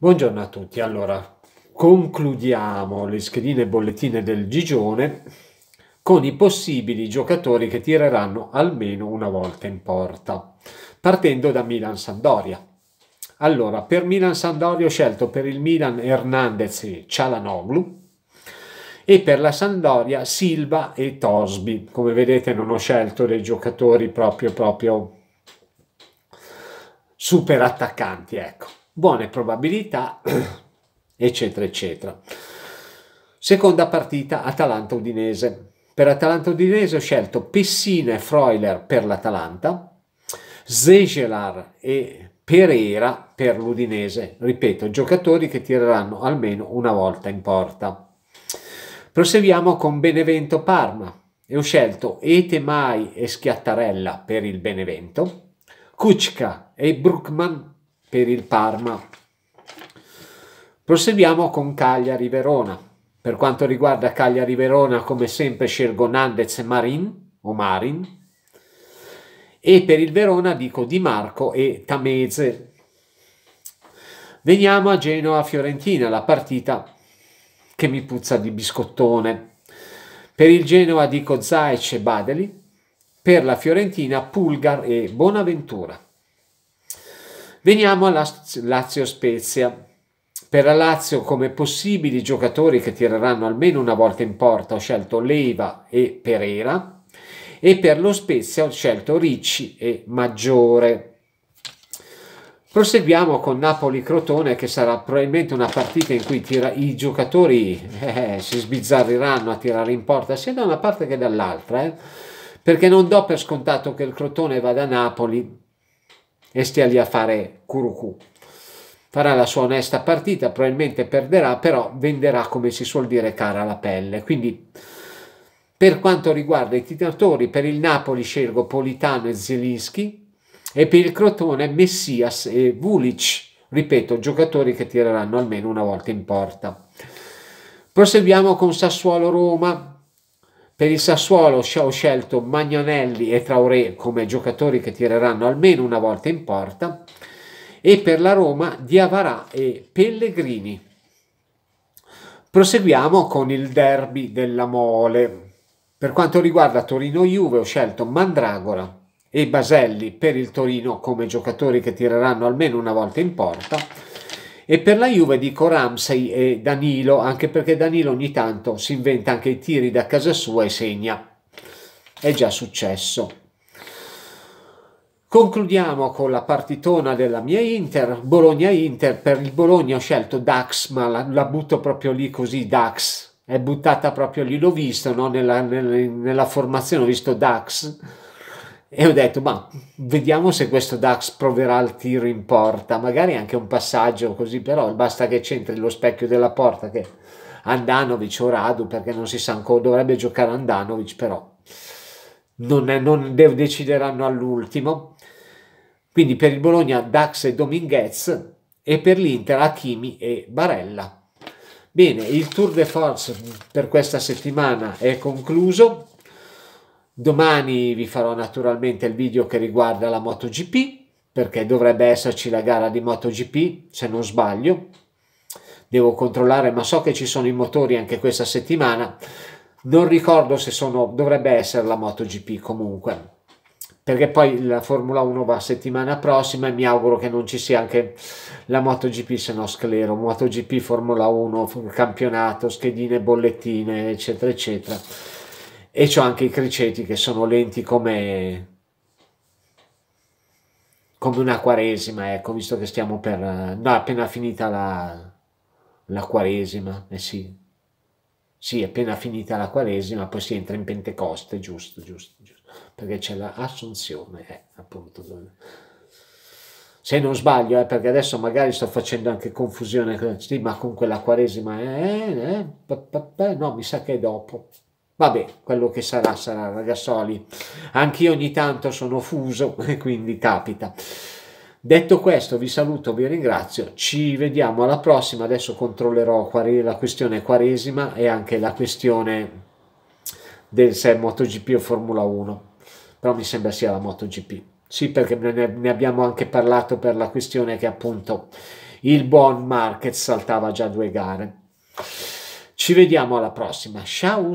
Buongiorno a tutti, allora concludiamo le schedine e bollettine del Gigione con i possibili giocatori che tireranno almeno una volta in porta, partendo da Milan-Sandoria. Allora, per Milan-Sandoria ho scelto per il Milan Hernandez e Cialanoglu e per la Sandoria Silva e Tosby. Come vedete non ho scelto dei giocatori proprio, proprio super attaccanti, ecco buone probabilità, eccetera, eccetera. Seconda partita, Atalanta-Udinese. Per Atalanta-Udinese ho scelto Pessina e Freuler per l'Atalanta, Zegelar e Pereira per l'Udinese. Ripeto, giocatori che tireranno almeno una volta in porta. Proseguiamo con Benevento-Parma e ho scelto Etemai e Schiattarella per il Benevento, Kuczka e Bruckman per il Parma. Proseguiamo con Cagliari-Verona. Per quanto riguarda Cagliari-Verona, come sempre scelgo Nandez e Marin, o Marin, e per il Verona dico Di Marco e Tamese. Veniamo a Genoa-Fiorentina, la partita che mi puzza di biscottone. Per il Genoa dico Zaic e Badeli, per la Fiorentina Pulgar e Bonaventura. Veniamo alla Lazio Spezia. Per la Lazio, come possibili giocatori che tireranno almeno una volta in porta, ho scelto Leiva e Pereira e per lo Spezia ho scelto Ricci e Maggiore. Proseguiamo con Napoli-Crotone che sarà probabilmente una partita in cui tira, i giocatori eh, si sbizzarriranno a tirare in porta sia da una parte che dall'altra, eh, perché non do per scontato che il Crotone vada a Napoli e stia lì a fare curucù. Farà la sua onesta partita, probabilmente perderà, però venderà come si suol dire cara la pelle. Quindi per quanto riguarda i titolatori, per il Napoli scelgo Politano e Zelinski e per il Crotone Messias e Vulic, ripeto, giocatori che tireranno almeno una volta in porta. Proseguiamo con Sassuolo Roma, per il Sassuolo ho scelto Magnonelli e Traoré come giocatori che tireranno almeno una volta in porta e per la Roma Diavarà e Pellegrini. Proseguiamo con il derby della Mole. Per quanto riguarda Torino-Juve ho scelto Mandragora e Baselli per il Torino come giocatori che tireranno almeno una volta in porta e per la Juve dico Ramsey e Danilo, anche perché Danilo ogni tanto si inventa anche i tiri da casa sua e segna. È già successo. Concludiamo con la partitona della mia Inter, Bologna-Inter, per il Bologna ho scelto Dax, ma la, la butto proprio lì così, Dax, è buttata proprio lì, l'ho visto no? nella, nella, nella formazione, ho visto Dax, e ho detto ma vediamo se questo Dax proverà il tiro in porta magari anche un passaggio così però basta che c'entri lo specchio della porta che Andanovic o Radu perché non si sa ancora dovrebbe giocare Andanovic però non, è, non decideranno all'ultimo quindi per il Bologna Dax e Dominguez e per l'Inter Hakimi e Barella bene il Tour de Force per questa settimana è concluso Domani vi farò naturalmente il video che riguarda la MotoGP, perché dovrebbe esserci la gara di MotoGP, se non sbaglio. Devo controllare, ma so che ci sono i motori anche questa settimana. Non ricordo se sono, dovrebbe essere la MotoGP comunque, perché poi la Formula 1 va settimana prossima e mi auguro che non ci sia anche la MotoGP, se no sclero, MotoGP, Formula 1, campionato, schedine, bollettine, eccetera, eccetera e c'ho anche i criceti che sono lenti come come una quaresima ecco visto che stiamo per no appena finita la, la quaresima eh sì sì appena finita la quaresima poi si entra in pentecoste giusto giusto giusto perché c'è l'assunzione eh, appunto se non sbaglio eh, perché adesso magari sto facendo anche confusione sì, ma con quella quaresima eh, eh, no mi sa che è dopo Vabbè, quello che sarà sarà, ragazzoli. Anch'io ogni tanto sono fuso, quindi capita. Detto questo, vi saluto, vi ringrazio, ci vediamo alla prossima. Adesso controllerò la questione quaresima e anche la questione del se è MotoGP o Formula 1, però mi sembra sia la MotoGP. Sì, perché ne abbiamo anche parlato per la questione che appunto il buon market saltava già due gare. Ci vediamo alla prossima. Ciao!